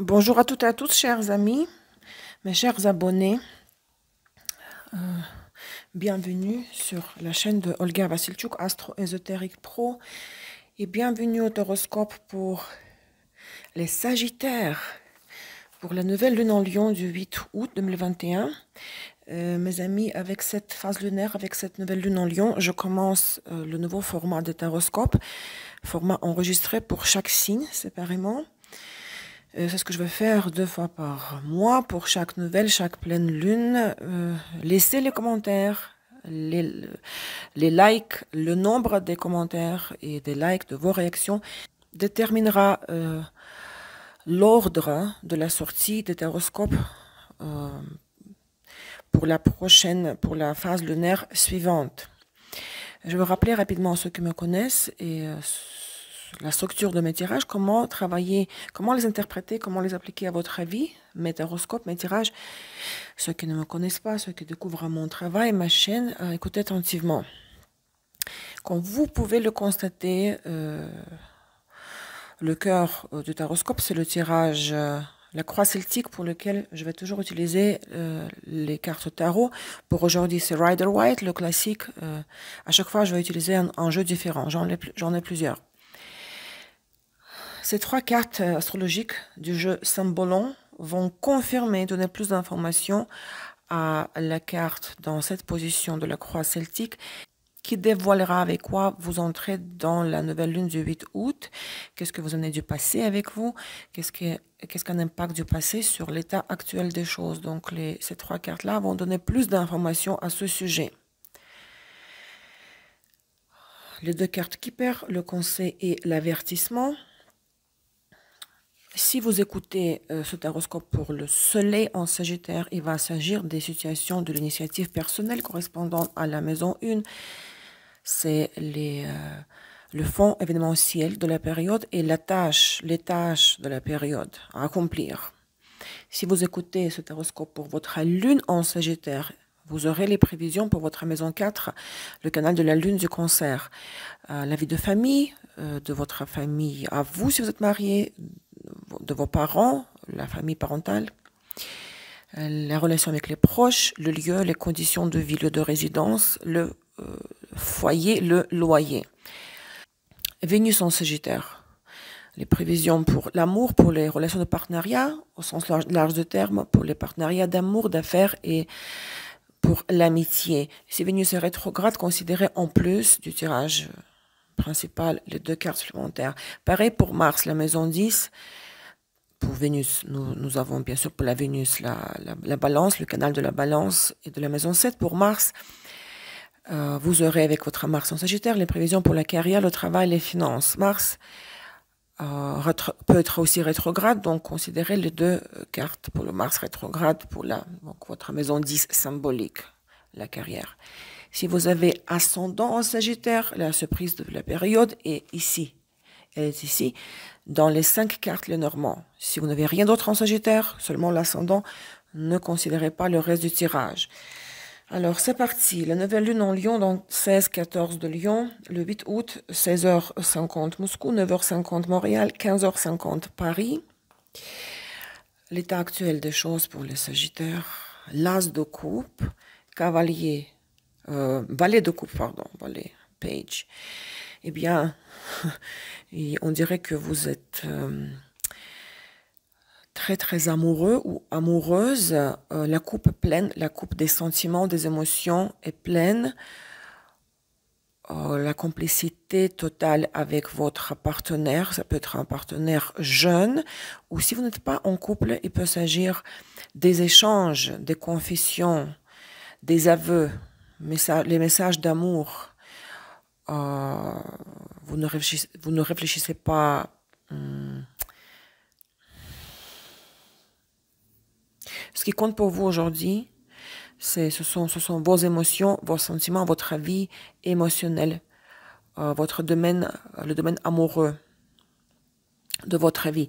Bonjour à toutes et à tous, chers amis, mes chers abonnés. Euh, bienvenue sur la chaîne de Olga Vasilchuk, Astro Ésotérique Pro. Et bienvenue au horoscope pour les Sagittaires, pour la nouvelle lune en Lyon du 8 août 2021. Euh, mes amis, avec cette phase lunaire, avec cette nouvelle lune en Lion, je commence euh, le nouveau format de horoscope, format enregistré pour chaque signe séparément. Euh, c'est ce que je vais faire deux fois par mois pour chaque nouvelle, chaque pleine lune. Euh, laissez les commentaires, les, les likes, le nombre des commentaires et des likes de vos réactions déterminera euh, l'ordre de la sortie des téroscopes pour la prochaine, pour la phase lunaire suivante. Je vais rappeler rapidement ceux qui me connaissent et la structure de mes tirages, comment travailler, comment les interpréter, comment les appliquer à votre avis, mes taroscopes, mes tirages. Ceux qui ne me connaissent pas, ceux qui découvrent mon travail, ma chaîne, euh, écoutez attentivement. Comme vous pouvez le constater, euh, le cœur euh, du taroscope, c'est le tirage, la croix celtique pour lequel je vais toujours utiliser les cartes tarot. Pour aujourd'hui, c'est Rider White, le classique. à chaque fois, je vais utiliser un, jeu différent. J'en ai plusieurs. Ces trois cartes euh, astrologiques du jeu Symbolon vont confirmer, donner plus d'informations à la carte dans cette position de la croix celtique qui dévoilera avec quoi vous entrez dans la nouvelle lune du 8 août, qu'est-ce que vous avez du passé avec vous, qu'est-ce qu'un impact du passé sur l'état actuel des choses. Donc ces trois cartes-là vont donner plus d'informations à ce sujet. Les deux cartes qui perdent, le conseil et l'avertissement. Si vous écoutez euh, ce téroscope pour le soleil en sagittaire, il va s'agir des situations de l'initiative personnelle correspondant à la maison 1. C'est les... Euh, le fond événementiel de la période et la tâche, les tâches de la période à accomplir. Si vous écoutez ce horoscope pour votre lune en Sagittaire, vous aurez les prévisions pour votre maison 4, le canal de la lune du cancer, euh, la vie de famille, de votre famille à vous si vous êtes marié, de vos parents, la famille parentale, euh, la relation avec les proches, le lieu, les conditions de vie, lieu de résidence, le euh, foyer, le loyer. Vénus en Sagittaire. Les prévisions pour l'amour, pour les relations de partenariat, au sens large, de terme, pour les partenariats d'amour, d'affaires et pour l'amitié. Si Vénus est rétrograde, considérez en plus du tirage principal les deux cartes supplémentaires. Pareil pour Mars, la maison 10, pour Vénus, nous, avons bien sûr pour la Vénus la, la, balance, le canal de la balance et de la maison 7. Pour Mars, euh, vous aurez avec votre Mars en Sagittaire les prévisions pour la carrière, le travail, les finances. Mars euh, peut être aussi rétrograde, donc considérez les deux euh, cartes pour le Mars rétrograde, pour la, donc votre maison 10 symbolique, la carrière. Si vous avez ascendant en Sagittaire, la surprise de la période est ici, elle est ici, dans les cinq cartes le Normand. Si vous n'avez rien d'autre en Sagittaire, seulement l'ascendant, ne considérez pas le reste du tirage. Alors, c'est parti. La nouvelle lune en Lyon, donc 16-14 de Lyon, le 8 août, 16h50 Moscou, 9h50 Montréal, 15h50 Paris. L'état actuel des choses pour les Sagittaires, l'as de coupe, cavalier, euh, valet de coupe, pardon, valet, page. Eh bien, et on dirait que vous êtes euh, très très amoureux ou amoureuse. Euh, la coupe pleine, la coupe des sentiments, des émotions est pleine. Euh, la complicité totale avec votre partenaire, ça peut être un partenaire jeune, ou si vous n'êtes pas en couple, il peut s'agir des échanges, des confessions, des aveux, les messages d'amour vous ne réfléchissez, vous réfléchissez pas. Hmm. ce qui compte pour vous aujourd'hui, ce sont, ce sont vos émotions, vos sentiments, votre vie émotionnelle, euh, votre domaine, le domaine amoureux de votre vie.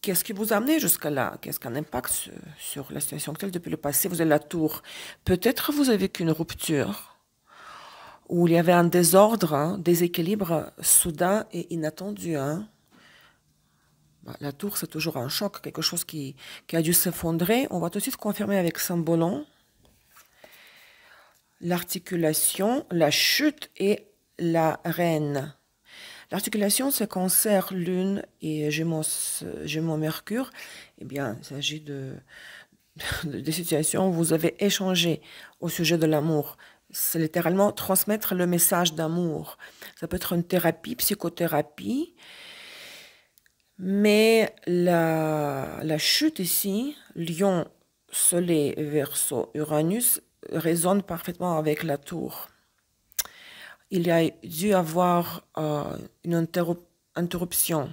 Qu'est-ce qui vous a amené jusqu'à là Qu'est-ce qu'un impact sur, la situation actuelle depuis le passé Vous avez la tour. Peut-être vous avez qu'une rupture où il y avait un désordre, un hein, déséquilibre soudain et inattendu. Hein. Bah, la tour, c'est toujours un choc, quelque chose qui, a dû s'effondrer. On va tout de suite confirmer avec Sambolon l'articulation, la chute et la reine. L'articulation, c'est cancer, lune et gémeaux, gémeaux mercure. Eh bien, il s'agit de, de, des situations où vous avez échangé au sujet de l'amour c'est littéralement transmettre le message d'amour. Ça peut être une thérapie, psychothérapie, mais la, la chute ici, Lyon, Soleil, Verso, Uranus, résonne parfaitement avec la tour. Il y a dû avoir euh, une interruption,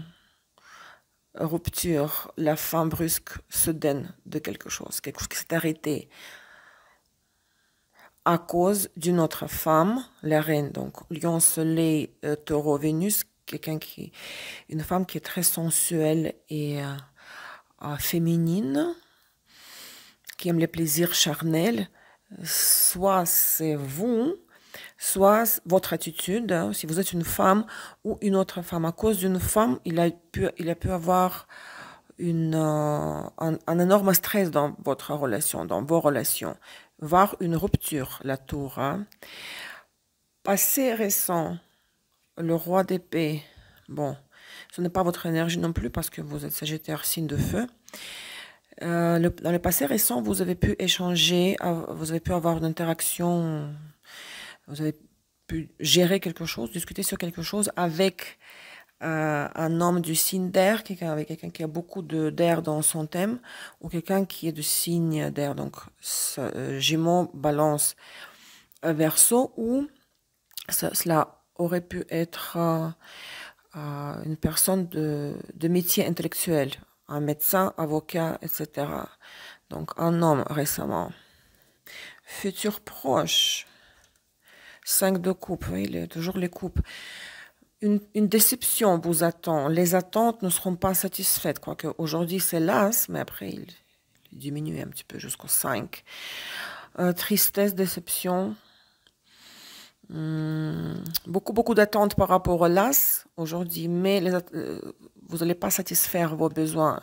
rupture, la fin brusque, soudaine de quelque chose, quelque chose qui s'est arrêté à cause d'une autre femme, la reine. Donc, Lion, Soleil, euh, Taureau, Vénus, quelqu'un qui, une femme qui est très sensuelle et euh, euh, féminine, qui aime les plaisirs charnels. Soit c'est vous, soit votre attitude, hein. si vous êtes une femme ou une autre femme. À cause d'une femme, il a pu, il a pu avoir une, un, énorme stress dans votre relation, dans vos relations. Voir une rupture, la tour. Passé récent, le roi d'épée, bon, ce n'est pas votre énergie non plus parce que vous êtes Sagittaire, signe de feu. Euh, dans le passé récent, vous avez pu échanger, vous avez pu avoir une interaction, vous avez pu gérer quelque chose, discuter sur quelque chose avec euh, un homme du signe d'air, quelqu'un quelqu'un qui a beaucoup d'air dans son thème, ou quelqu'un qui est du signe d'air, donc euh, Gémeaux, Balance, euh, verso Verseau, ou cela aurait pu être une personne de, de, métier intellectuel, un médecin, avocat, etc. Donc un homme récemment. Futur proche. 5 de coupe, il y a toujours les coupes une, déception vous attend. Les attentes ne seront pas satisfaites. Quoique aujourd'hui c'est l'as, mais après il, diminue un petit peu jusqu'au 5. Euh, tristesse, déception. Hmm, beaucoup, beaucoup d'attentes par rapport au l'as aujourd'hui, mais euh, vous n'allez pas satisfaire vos besoins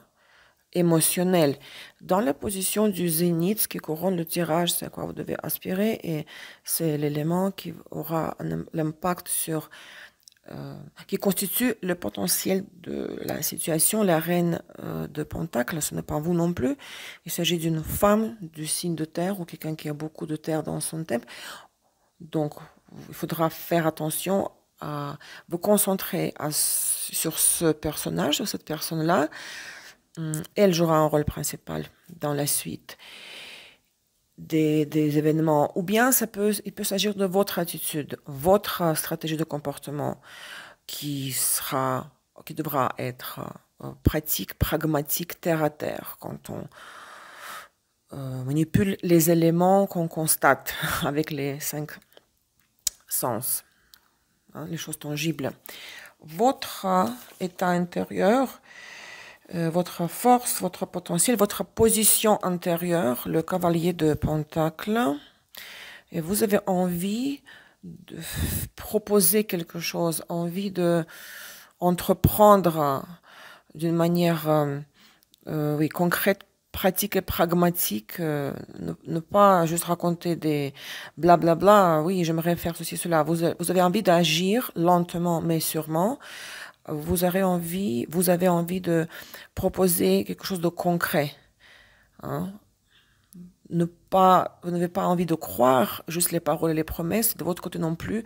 émotionnels. Dans la position du zénith, qui couronne le tirage, c'est quoi vous devez aspirer et c'est l'élément qui aura l'impact sur euh, qui constitue le potentiel de la situation. La reine euh, de Pentacle, ce n'est pas vous non plus. Il s'agit d'une femme du signe de terre ou quelqu'un qui a beaucoup de terre dans son thème. Donc, il faudra faire attention à vous concentrer sur ce personnage, sur cette personne-là. Hum, elle jouera un rôle principal dans la suite des, événements, ou bien ça peut, il peut s'agir de votre attitude, votre stratégie de comportement qui sera, qui devra être euh, pratique, pragmatique, terre à terre, quand on euh, manipule les éléments qu'on constate avec les cinq sens, hein, les choses tangibles. Votre état intérieur euh, votre force, votre potentiel, votre position intérieure, le cavalier de Pentacle. Et vous avez envie de proposer quelque chose, envie de entreprendre d'une manière euh, euh, oui, concrète, pratique et pragmatique, ne, pas juste raconter des blablabla, oui, j'aimerais faire ceci, cela. vous avez envie d'agir lentement mais sûrement vous envie, vous avez envie de proposer quelque chose de concret. Hein. Ne pas, vous n'avez pas envie de croire juste les paroles et les promesses. De votre côté non plus,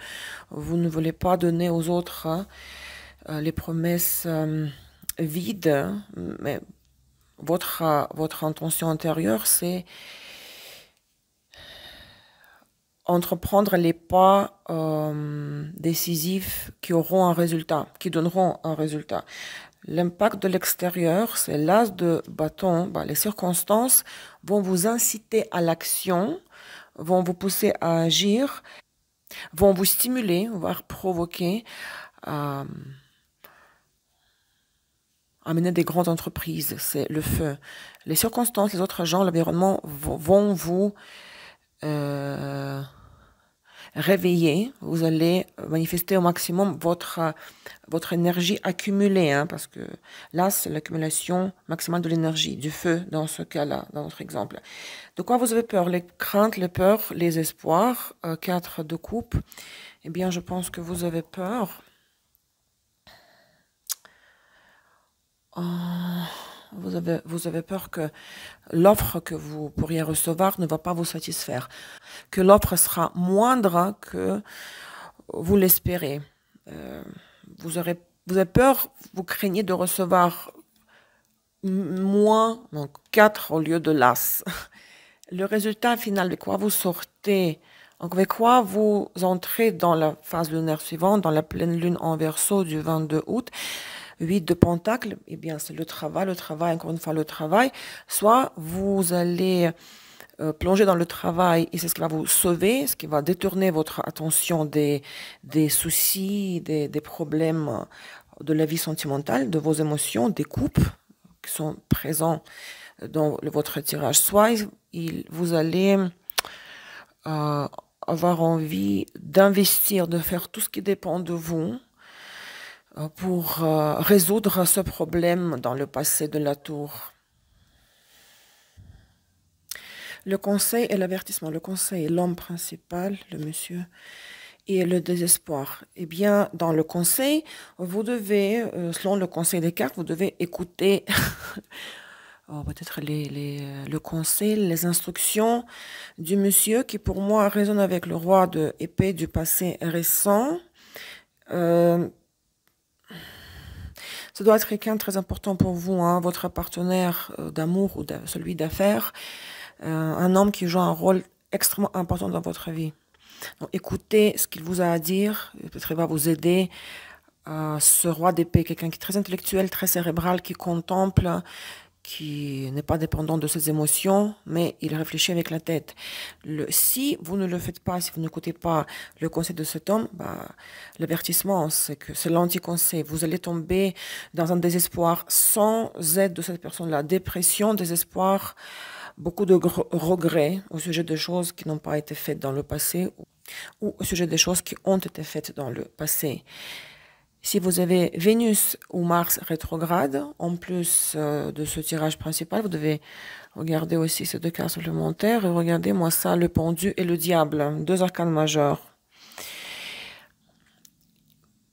vous ne voulez pas donner aux autres hein, euh, les promesses euh, vides. Hein. Mais votre, euh, votre intention intérieure, c'est entreprendre les pas euh, décisifs qui auront un résultat, qui donneront un résultat. L'impact de l'extérieur, c'est l'as de bâton. Bah, les circonstances vont vous inciter à l'action, vont vous pousser à agir, vont vous stimuler, voire provoquer à euh, amener des grandes entreprises. C'est le feu. Les circonstances, les autres agents, l'environnement vont vous euh, réveillé, vous allez manifester au maximum votre, votre énergie accumulée, hein, parce que là, c'est l'accumulation maximale de l'énergie, du feu dans ce cas-là, dans notre exemple. De quoi vous avez peur Les craintes, les peurs, les espoirs, 4 euh, quatre de coupe. Eh bien, je pense que vous avez peur. Euh, vous avez, peur que l'offre que vous pourriez recevoir ne va pas vous satisfaire, que l'offre sera moindre que vous l'espérez. Euh, vous, aurez, vous avez peur, vous craignez de recevoir moins, donc 4 au lieu de l'as. Le résultat final de quoi vous sortez, avec quoi vous entrez dans la phase lunaire suivante, dans la pleine lune en verso du 22 août, 8 de pentacle, eh bien, c'est le travail, le travail, encore une fois, le travail. Soit vous allez euh, plonger dans le travail et c'est ce qui va vous sauver, ce qui va détourner votre attention des, soucis, des, problèmes de la vie sentimentale, de vos émotions, des coupes qui sont présents dans votre tirage. Soit vous allez euh, avoir envie d'investir, de faire tout ce qui dépend de vous, euh, pour euh, résoudre ce problème dans le passé de la tour. Le conseil et l'avertissement. Le conseil est l'homme principal, le monsieur, et le désespoir. Eh bien, dans le conseil, vous devez, euh, selon le conseil des cartes, vous devez écouter oh, peut-être les, le conseil, les instructions du monsieur qui, pour moi, résonne avec le roi de épée du passé récent. Ça doit être quelqu'un très important pour vous, hein, votre partenaire euh, d'amour ou celui d'affaires, euh, un homme qui joue un rôle extrêmement important dans votre vie. écoutez ce qu'il vous a à dire, peut-être il va vous aider. ce roi d'épée, quelqu'un qui est très intellectuel, très cérébral, qui contemple, qui n'est pas dépendant de ses émotions, mais il réfléchit avec la tête. Le, si vous ne le faites pas, si vous n'écoutez pas le conseil de cet homme, bah, l'avertissement, c'est que c'est l'anti-conseil. Vous allez tomber dans un désespoir sans aide de cette personne-là. Dépression, désespoir, beaucoup de regrets au sujet de choses qui n'ont pas été faites dans le passé ou au sujet des choses qui ont été faites dans le passé. Si vous avez Vénus ou Mars rétrograde, en plus euh, de ce tirage principal, vous devez regarder aussi ces deux cartes supplémentaires et regardez moi ça, le pendu et le diable, deux arcanes majeurs.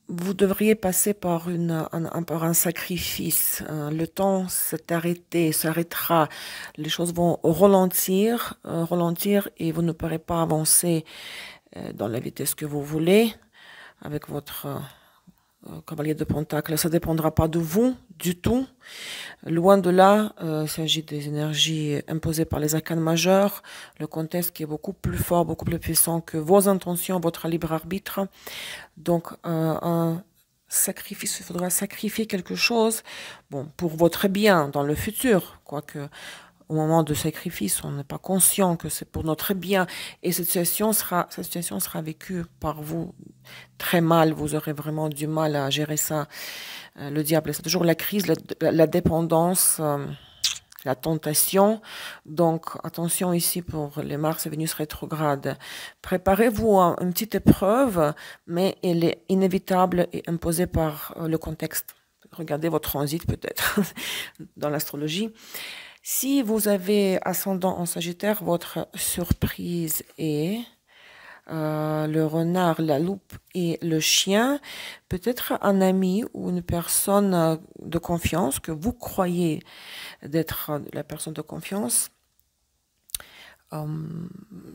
Vous devriez passer par, un, sacrifice. Hein. le temps s'est arrêté, s'arrêtera. Les choses vont ralentir, euh, ralentir et vous ne pourrez pas avancer euh, dans la vitesse que vous voulez avec votre euh, cavalier de pentacle. Ça dépendra pas de vous du tout. Loin de là, euh, il s'agit des énergies imposées par les arcanes majeurs, le contexte qui est beaucoup plus fort, beaucoup plus puissant que vos intentions, votre libre arbitre. Donc, un sacrifice, il faudra sacrifier quelque chose bon, pour votre bien dans le futur, quoique au moment de sacrifice, on n'est pas conscient que c'est pour notre bien. Et cette situation, sera, cette situation sera vécue par vous très mal. Vous aurez vraiment du mal à gérer ça. Euh, le diable, c'est toujours la crise, la, dépendance, euh, la tentation. Donc attention ici pour les Mars et Vénus rétrogrades. Préparez-vous à une petite épreuve, mais elle est inévitable et imposée par euh, le contexte. Regardez votre transit peut-être dans l'astrologie. Si vous avez ascendant en Sagittaire, votre surprise est euh, le renard, la loupe et le chien. Peut-être un ami ou une personne de confiance que vous croyez d'être la personne de confiance euh,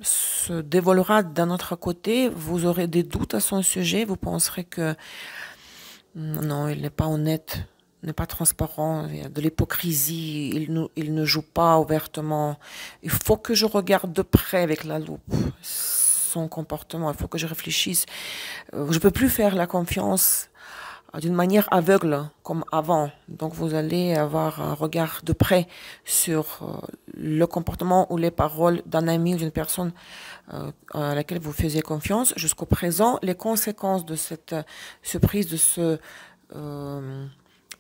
se dévoilera d'un autre côté. Vous aurez des doutes à son sujet. Vous penserez que non, il n'est pas honnête n'est pas transparent, il y a de l'hypocrisie, il, ne, il ne joue pas ouvertement. Il faut que je regarde de près avec la loupe son comportement, il faut que je réfléchisse. Euh, je ne peux plus faire la confiance euh, d'une manière aveugle comme avant. Donc vous allez avoir un regard de près sur euh, le comportement ou les paroles d'un ami ou d'une personne à laquelle vous faisiez confiance. Jusqu'au présent, les conséquences de cette surprise, de ce... Euh,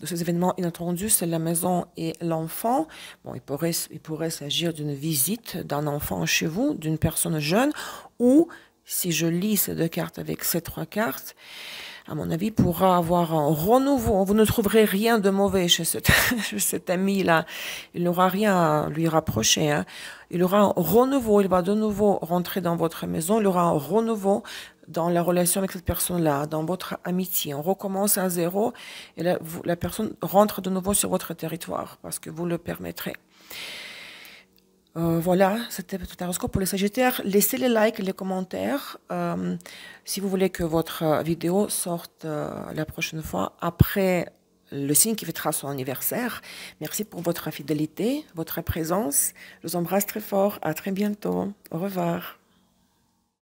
de ces événements inattendus, c'est la maison et l'enfant. Bon, il pourrait, il pourrait s'agir d'une visite d'un enfant chez vous, d'une personne jeune, ou si je lis ces deux cartes avec ces trois cartes, à mon avis, pourra avoir un renouveau. Vous ne trouverez rien de mauvais chez cet, cet ami-là. Il n'aura rien à lui rapprocher. Hein. Il aura un renouveau. Il va de nouveau rentrer dans votre maison. Il aura un renouveau dans la relation avec cette personne-là, dans votre amitié. On recommence à zéro et la, vous, la personne rentre de nouveau sur votre territoire parce que vous le permettrez. Euh, voilà, c'était tout horoscope pour les Sagittaires. Laissez les likes, les commentaires euh, si vous voulez que votre vidéo sorte euh, la prochaine fois après le signe qui fêtera son anniversaire. Merci pour votre fidélité, votre présence. Je vous embrasse très fort. À très bientôt. Au revoir.